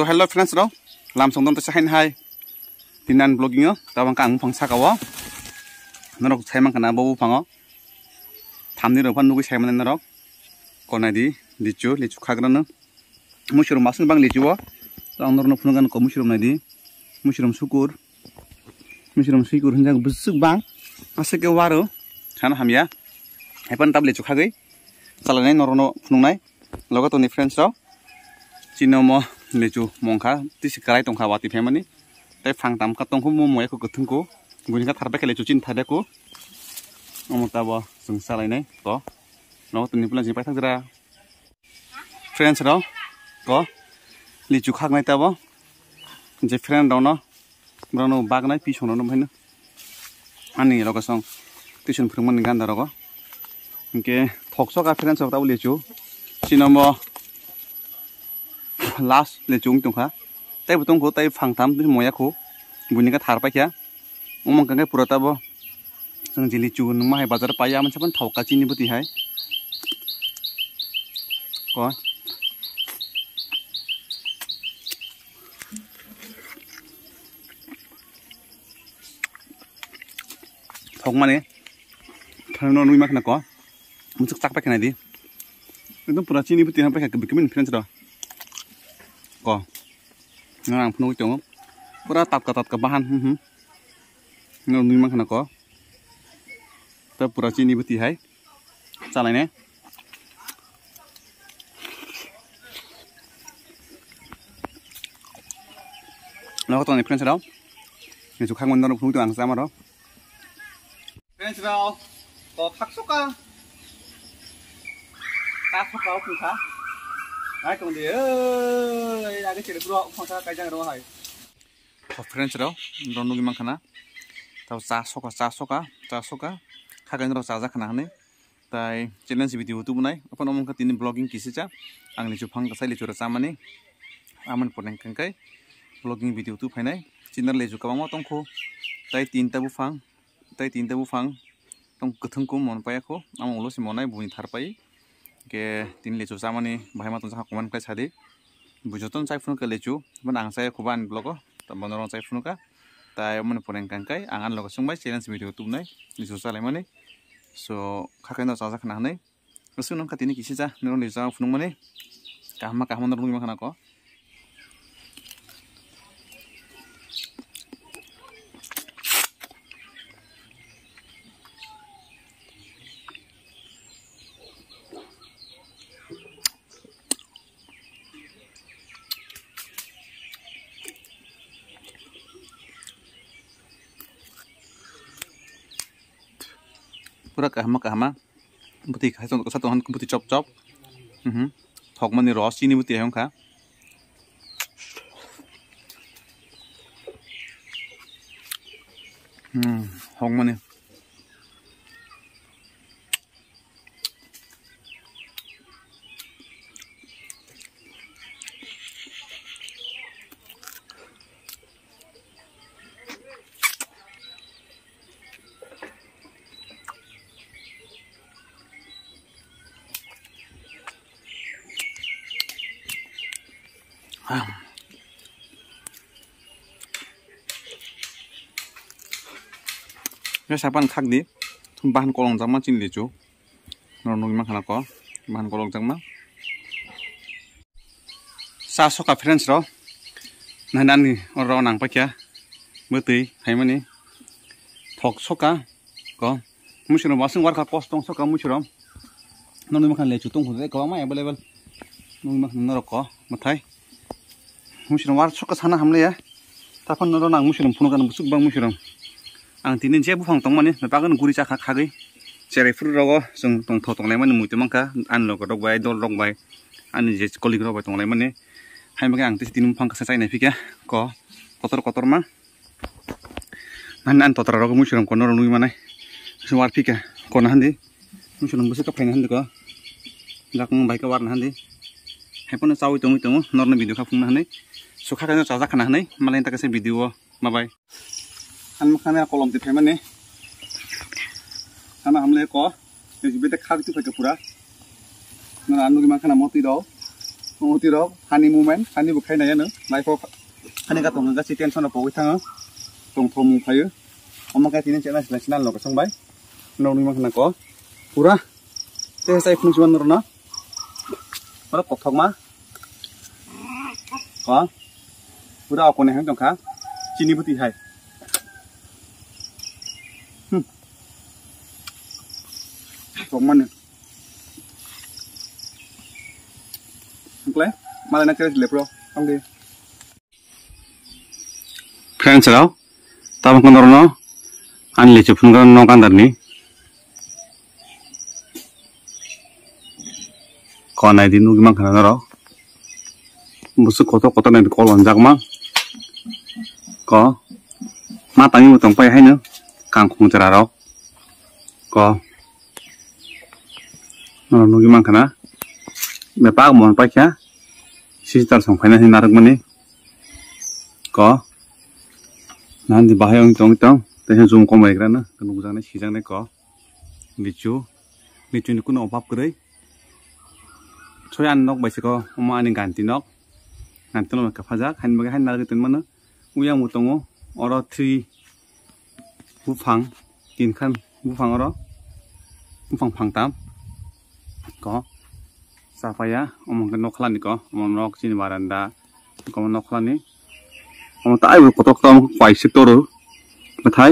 so hello friends ro làm song dom ta sahin hai tinan blogging yo phòng bang tham đi sakawa norok nuôi kana babu phango thamni ro phan đi, saiman na rok kona di lichu lichu khagra na mushrum masun bang lichu wa ta onor no phun có này đi, gan ko mushrum na di mushrum sukur mushrum sukur hinjang busuk bang asake waro khana hamya hepan tab phun khagai chalanai norono tôi logatoni friends ro chinomo lechu mongkha tisi karai tongkha wati phemani tai phang tam ka tongkho mu moya ko kuthung ko guni ka tharba khale chu chin thade ko amota ba sungsa lai nai to no tuni pula ji pai thang jara friends ro ko lechu khak nai ta ba je friend ro no brano bag nai pi shono no bhaina ani ro ka song tuition phurman gan da ro ko ke thokso ka friends ro ta lechu sinombo last लेचुंग तुखा तै बतुंग को तै फंगथाम दि मया खु बुनि का थार पाखिया उ मंग कंगे पुरा ताबो संग जि लिचु न माय बाजार पाया मन सपन थौका चिनि बति हाय को थोक माने थनो नुइ माखना को मुचक चाक पाखना दि एकदम पुरा चिनि बति हाय पाखा बिकमिन फ्रेंड्स रो ក៏ងាងភ្នូចងព្រោះតាប់កតាត់កបាននៅនេះមកណាក៏តើប្រជិនីបទីហើយចាឡៃណែនៅតនេះ friends ដល់នេះសុខាងមិនដល់ភ្នូចទាំងសាមអត់ friends ដល់តខាក់សុកាតាសុកោគឺថាហើយកូនទីអើយដាក់គេជិះព្រោះផងថាកាយចឹងរស់ហើយ friends រោរនុងមកខណាតោសាសកសាសកតាសកខាកានរសាសាខណានេះតែ challenge video YouTube ណៃអពនអមកទីន blogging គិសិចា អងលិជផងកសៃលិជរសាមនេះអាមិនពនកង្កៃ blogging video YouTube ហើយណៃ channel លិជកមកតងខូតែទីនតបុផងតែទីនតបុផងតងកថងគុំមនបាយខូអមងលោសិមណៃបុញថារបាយ কে তিন লিচু চামানি ভাই মাতন চাহ অকণমান খাই চাদি বুজতন চাই ফুনুকে লিচু মানে আং চাই খুব আনিব লগ বনৰ চাই ফুনুকা তাই মানে পৰেং কাংকাই আং আন লগত চোংবাই চেলেঞ্জ ভিডিঅ' তুম নাই লিচু চালাই মানে চ' খাখাই ন চাহ খানা হানে চুং নাম কাটি নে কিছে চাহ নিৰ লিচু চাহ ফুনুক মানে কাহমা কাহমান খানা ক pura kahma kahma buti khai song sa ton buti chop chop mhm thok mani ros chini buti hong kha 음, 홍문이 à. ya sapan khak di thum ban kolong jangma chin li chu no no ma khana ko ban kolong jangma sa so ka friends ro na nan ni ro nang pa kya mu tei hai ma ni thok so ka ko mu shiro ma sing war ka cost tong so ka mu shiro no no ma khan le chu tong hu de ka ma available no má khana ro ko ma thai musirum war suka sana hamle ya Tapi noro nang musirum puno kan busuk bang musirum ang tinin je fang tong mani kan guri cakha khagi chere fru rogo sung tong tho tong le mani muite mangka an logo rok bay dol rok bay an je koli rok bay tong le mani hai maka ang tis tinum fang kasa sai ya ko kotor kotor mang nan an totra rogo musirum kono ro sung war pik ya kono handi musirum busuk ka phaina handi ko lakang bai ka war handi hai pon sawi tunggu, tongo norna bidu suka kan cara kena nih malah kita kasih video bye bye kan makanya kolom tipe mana karena hamilnya kok jadi kita kaki tuh pura nah anu gimana kena mau tidur mau tidur hani moment hani bukain naya nih life of hani kata nggak sih tension apa gitu nggak ah? tong tong mau kayu om ini cerita nasional loh kesung nah, anu gimana kok pura teh saya pun cuma nurna pada kotor mah Huh? pura aku nih hang kah cini putih hai hmm cuman nih Angkle, malah nak cari lepro, angkle. Friends, pun kan nong kandar Kau naik di nugi mang naro, busuk kotor kotor naik di kolon mang. có ma tăng yêu tổng bay hay nữa càng không chả đâu có nó nó cái mang khả mẹ bác muốn bay kia sĩ tal song phải là hình nạc mani có nan đi bay ông trong tông thế hiện zoom có mấy cái nữa cái nông dân này sĩ dân này có chú nichu chú nó cũng nó bắp cái đấy cho ăn nó bây giờ có mà anh gắn tin nó ngàn tên nó cà phá giác hành mà cái hành là cái tên mà nữa อุยามุตงโออรอทีบุฟังกินขั้นบุฟังอรอบุฟังพังตาม ก็สาฟายะอมมังกันนกลันนี่ก็อมองนกชินวารันดาก็มังนกลันนี่อมองตายบุกตกตอมไฟสิตรุมาไทย